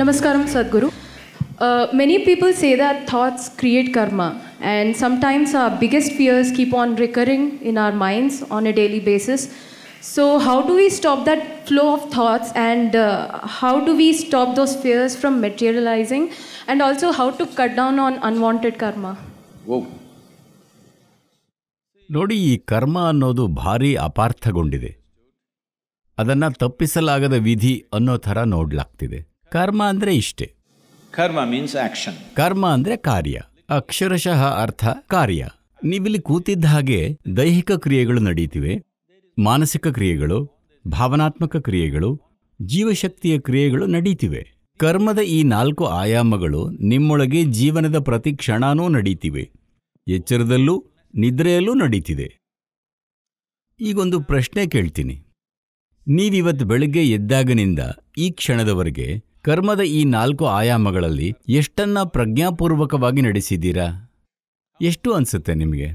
Namaskaram Sadhguru. Uh, many people say that thoughts create karma, and sometimes our biggest fears keep on recurring in our minds on a daily basis. So, how do we stop that flow of thoughts, and uh, how do we stop those fears from materializing, and also how to cut down on unwanted karma? Whoa. ನೋಡಿ ಈ ಕರ್ಮ ಅನ್ನೋದು ಭಾರೀ ಅಪಾರ್ಥಗೊಂಡಿದೆ ಅದನ್ನು ತಪ್ಪಿಸಲಾಗದ ವಿಧಿ ಅನ್ನೋ ಥರ ನೋಡಲಾಗ್ತಿದೆ ಕರ್ಮ ಅಂದ್ರೆ ಇಷ್ಟೇ ಕರ್ಮ ಮೀನ್ಸ್ ಆಕ್ಷನ್ ಕರ್ಮ ಅಂದ್ರೆ ಕಾರ್ಯ ಅಕ್ಷರಶಃ ಅರ್ಥ ಕಾರ್ಯ ನೀವಿಲ್ಲಿ ಕೂತಿದ್ದ ಹಾಗೆ ದೈಹಿಕ ಕ್ರಿಯೆಗಳು ನಡೀತಿವೆ ಮಾನಸಿಕ ಕ್ರಿಯೆಗಳು ಭಾವನಾತ್ಮಕ ಕ್ರಿಯೆಗಳು ಜೀವಶಕ್ತಿಯ ಕ್ರಿಯೆಗಳು ನಡೀತಿವೆ ಕರ್ಮದ ಈ ನಾಲ್ಕು ಆಯಾಮಗಳು ನಿಮ್ಮೊಳಗೆ ಜೀವನದ ಪ್ರತಿ ಕ್ಷಣಾನೂ ನಡೀತಿವೆ ಎಚ್ಚರದಲ್ಲೂ ನಿದ್ರೆಯಲ್ಲೂ ನಡೀತಿದೆ ಈಗೊಂದು ಪ್ರಶ್ನೆ ಕೇಳ್ತೀನಿ ನೀವಿವತ್ತು ಬೆಳಗ್ಗೆ ಎದ್ದಾಗನಿಂದ ಈ ಕ್ಷಣದವರೆಗೆ ಕರ್ಮದ ಈ ನಾಲ್ಕು ಆಯಾಮಗಳಲ್ಲಿ ಎಷ್ಟನ್ನ ಪ್ರಜ್ಞಾಪೂರ್ವಕವಾಗಿ ನಡೆಸಿದ್ದೀರಾ ಎಷ್ಟು ಅನಿಸುತ್ತೆ ನಿಮಗೆ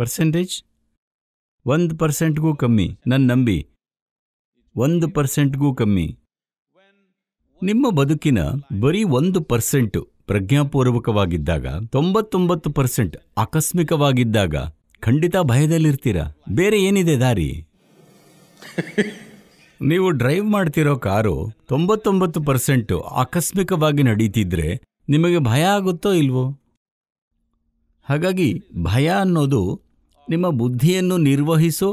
ಪರ್ಸೆಂಟೇಜ್ ಒಂದು ಪರ್ಸೆಂಟ್ಗೂ ಕಮ್ಮಿ ನನ್ನ ನಂಬಿ ಒಂದು ಪರ್ಸೆಂಟ್ಗೂ ಕಮ್ಮಿ ನಿಮ್ಮ ಬದುಕಿನ ಬರೀ ಒಂದು ಪರ್ಸೆಂಟು ಪ್ರಜ್ಞಾಪೂರ್ವಕವಾಗಿದ್ದಾಗ ತೊಂಬತ್ತೊಂಬತ್ತು ಪರ್ಸೆಂಟ್ ಆಕಸ್ಮಿಕವಾಗಿದ್ದಾಗ ಖಂಡಿತ ಭಯದಲ್ಲಿರ್ತೀರಾ ಬೇರೆ ಏನಿದೆ ದಾರಿ ನೀವು ಡ್ರೈವ್ ಮಾಡ್ತಿರೋ ಕಾರು ತೊಂಬತ್ತೊಂಬತ್ತು ಪರ್ಸೆಂಟು ಆಕಸ್ಮಿಕವಾಗಿ ನಡೀತಿದ್ರೆ ನಿಮಗೆ ಭಯ ಆಗುತ್ತೋ ಇಲ್ವೋ ಹಾಗಾಗಿ ಭಯ ಅನ್ನೋದು ನಿಮ್ಮ ಬುದ್ಧಿಯನ್ನು ನಿರ್ವಹಿಸೋ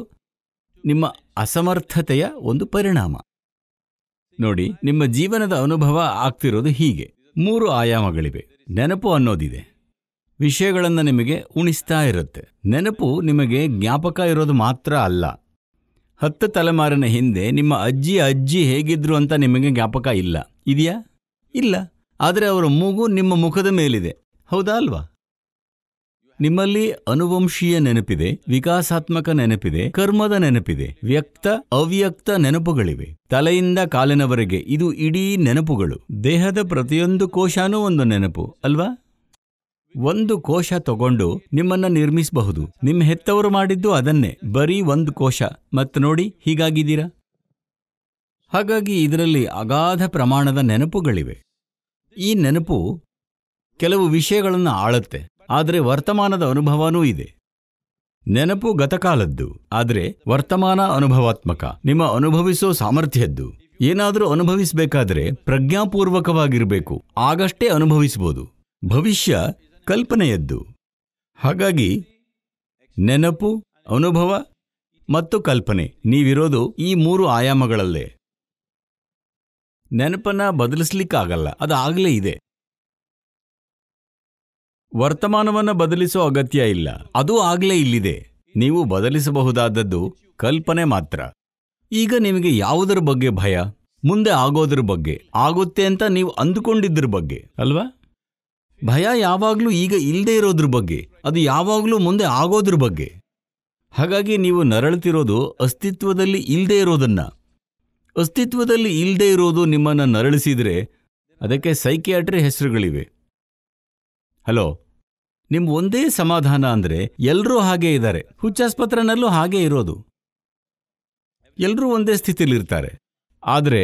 ನಿಮ್ಮ ಅಸಮರ್ಥತೆಯ ಒಂದು ಪರಿಣಾಮ ನೋಡಿ ನಿಮ್ಮ ಜೀವನದ ಅನುಭವ ಆಗ್ತಿರೋದು ಹೀಗೆ ಮೂರು ಆಯಾಮಗಳಿವೆ ನೆನಪು ಅನ್ನೋದಿದೆ ವಿಷಯಗಳನ್ನು ನಿಮಗೆ ಉಣಿಸ್ತಾ ಇರುತ್ತೆ ನೆನಪು ನಿಮಗೆ ಜ್ಞಾಪಕ ಇರೋದು ಮಾತ್ರ ಅಲ್ಲ ಹತ್ತು ತಲೆಮಾರಿನ ಹಿಂದೆ ನಿಮ್ಮ ಅಜ್ಜಿ ಅಜ್ಜಿ ಹೇಗಿದ್ರು ಅಂತ ನಿಮಗೆ ಜ್ಞಾಪಕ ಇಲ್ಲ ಇದೆಯಾ ಇಲ್ಲ ಆದರೆ ಅವರ ಮೂಗು ನಿಮ್ಮ ಮುಖದ ಮೇಲಿದೆ ಹೌದಾ ಅಲ್ವಾ ನಿಮ್ಮಲ್ಲಿ ಅನುವಂಶೀಯ ನೆನಪಿದೆ ವಿಕಾಸಾತ್ಮಕ ನೆನಪಿದೆ ಕರ್ಮದ ನೆನಪಿದೆ ವ್ಯಕ್ತ ಅವ್ಯಕ್ತ ನೆನಪುಗಳಿವೆ ತಲೆಯಿಂದ ಕಾಲಿನವರೆಗೆ ಇದು ಇಡೀ ನೆನಪುಗಳು ದೇಹದ ಪ್ರತಿಯೊಂದು ಕೋಶಾನೂ ಒಂದು ನೆನಪು ಅಲ್ವಾ ಒಂದು ಕೋಶ ತಗೊಂಡು ನಿಮ್ಮನ್ನ ನಿರ್ಮಿಸಬಹುದು ನಿಮ್ಮ ಹೆತ್ತವರು ಮಾಡಿದ್ದು ಅದನ್ನೇ ಬರೀ ಒಂದು ಕೋಶ ಮತ್ತೆ ನೋಡಿ ಹೀಗಾಗಿದ್ದೀರಾ ಹಾಗಾಗಿ ಇದರಲ್ಲಿ ಅಗಾಧ ಪ್ರಮಾಣದ ನೆನಪುಗಳಿವೆ ಈ ನೆನಪು ಕೆಲವು ವಿಷಯಗಳನ್ನು ಆಳುತ್ತೆ ಆದರೆ ವರ್ತಮಾನದ ಅನುಭವನೂ ಇದೆ ನೆನಪು ಗತಕಾಲದ್ದು ಆದರೆ ವರ್ತಮಾನ ಅನುಭವಾತ್ಮಕ ನಿಮ್ಮ ಅನುಭವಿಸೋ ಸಾಮರ್ಥ್ಯದ್ದು ಏನಾದರೂ ಅನುಭವಿಸಬೇಕಾದ್ರೆ ಪ್ರಜ್ಞಾಪೂರ್ವಕವಾಗಿರಬೇಕು ಆಗಷ್ಟೇ ಅನುಭವಿಸಬಹುದು ಭವಿಷ್ಯ ಕಲ್ಪನೆಯದ್ದು ಹಾಗಾಗಿ ನೆನಪು ಅನುಭವ ಮತ್ತು ಕಲ್ಪನೆ ನೀವಿರೋದು ಈ ಮೂರು ಆಯಾಮಗಳಲ್ಲೇ ನೆನಪನ್ನ ಬದಲಿಸ್ಲಿಕ್ಕಾಗಲ್ಲ ಅದು ಆಗಲೇ ಇದೆ ವರ್ತಮಾನವನ್ನು ಬದಲಿಸೋ ಅಗತ್ಯ ಇಲ್ಲ ಅದು ಆಗಲೇ ಇಲ್ಲಿದೆ ನೀವು ಬದಲಿಸಬಹುದಾದದ್ದು ಕಲ್ಪನೆ ಮಾತ್ರ ಈಗ ನಿಮಗೆ ಯಾವುದರ ಬಗ್ಗೆ ಭಯ ಮುಂದೆ ಆಗೋದ್ರ ಬಗ್ಗೆ ಆಗುತ್ತೆ ಅಂತ ನೀವು ಅಂದುಕೊಂಡಿದ್ದರ ಬಗ್ಗೆ ಅಲ್ವಾ ಭಯ ಯಾವಾಗಲೂ ಈಗ ಇಲ್ಲದೆ ಇರೋದ್ರ ಬಗ್ಗೆ ಅದು ಯಾವಾಗಲೂ ಮುಂದೆ ಆಗೋದ್ರ ಬಗ್ಗೆ ಹಾಗಾಗಿ ನೀವು ನರಳುತ್ತಿರೋದು ಅಸ್ತಿತ್ವದಲ್ಲಿ ಇಲ್ಲದೆ ಇರೋದನ್ನು ಅಸ್ತಿತ್ವದಲ್ಲಿ ಇಲ್ಲದೆ ಇರೋದು ನಿಮ್ಮನ್ನು ನರಳಿಸಿದರೆ ಅದಕ್ಕೆ ಸೈಕಿಯಾಟ್ರಿ ಹೆಸರುಗಳಿವೆ ಹಲೋ ನಿಮ್ಮ ಒಂದೇ ಸಮಾಧಾನ ಅಂದರೆ ಎಲ್ಲರೂ ಹಾಗೇ ಇದ್ದಾರೆ ಹುಚ್ಚಾಸ್ಪತ್ರೆನಲ್ಲೂ ಹಾಗೇ ಇರೋದು ಎಲ್ಲರೂ ಒಂದೇ ಸ್ಥಿತಿಯಲ್ಲಿರ್ತಾರೆ ಆದರೆ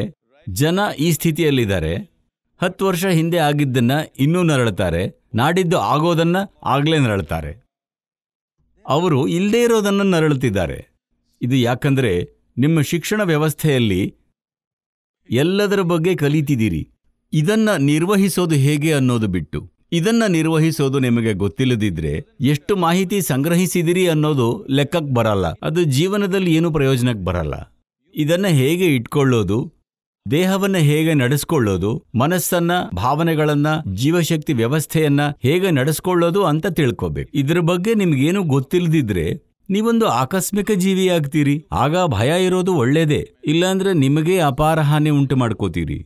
ಜನ ಈ ಸ್ಥಿತಿಯಲ್ಲಿದ್ದಾರೆ ಹತ್ತು ವರ್ಷ ಹಿಂದೆ ಆಗಿದ್ದನ್ನ ಇನ್ನೂ ನರಳುತ್ತಾರೆ ನಾಡಿದ್ದು ಆಗೋದನ್ನ ಆಗ್ಲೇ ನರಳುತ್ತಾರೆ ಅವರು ಇಲ್ಲದೇ ಇರೋದನ್ನ ನರಳುತ್ತಿದ್ದಾರೆ ಇದು ಯಾಕಂದ್ರೆ ನಿಮ್ಮ ಶಿಕ್ಷಣ ವ್ಯವಸ್ಥೆಯಲ್ಲಿ ಎಲ್ಲದರ ಬಗ್ಗೆ ಕಲಿತಿದ್ದೀರಿ ಇದನ್ನ ನಿರ್ವಹಿಸೋದು ಹೇಗೆ ಅನ್ನೋದು ಬಿಟ್ಟು ಇದನ್ನ ನಿರ್ವಹಿಸೋದು ನಿಮಗೆ ಗೊತ್ತಿಲ್ಲದಿದ್ರೆ ಎಷ್ಟು ಮಾಹಿತಿ ಸಂಗ್ರಹಿಸಿದಿರಿ ಅನ್ನೋದು ಲೆಕ್ಕಕ್ಕೆ ಬರಲ್ಲ ಅದು ಜೀವನದಲ್ಲಿ ಏನು ಪ್ರಯೋಜನಕ್ಕೆ ಬರಲ್ಲ ಇದನ್ನ ಹೇಗೆ ಇಟ್ಕೊಳ್ಳೋದು ದೇಹವನ್ನ ಹೇಗೆ ನಡೆಸ್ಕೊಳ್ಳೋದು ಮನಸ್ಸನ್ನ ಭಾವನೆಗಳನ್ನ ಜೀವಶಕ್ತಿ ವ್ಯವಸ್ಥೆಯನ್ನ ಹೇಗೆ ನಡೆಸ್ಕೊಳ್ಳೋದು ಅಂತ ತಿಳ್ಕೊಬೇಕು ಇದ್ರ ಬಗ್ಗೆ ನಿಮ್ಗೇನು ಗೊತ್ತಿಲ್ಲದಿದ್ರೆ ನೀವೊಂದು ಆಕಸ್ಮಿಕ ಜೀವಿಯಾಗ್ತೀರಿ ಆಗ ಭಯ ಇರೋದು ಒಳ್ಳೇದೇ ಇಲ್ಲಾಂದ್ರೆ ನಿಮಗೆ ಅಪಾರ ಹಾನಿ ಉಂಟು ಮಾಡ್ಕೋತೀರಿ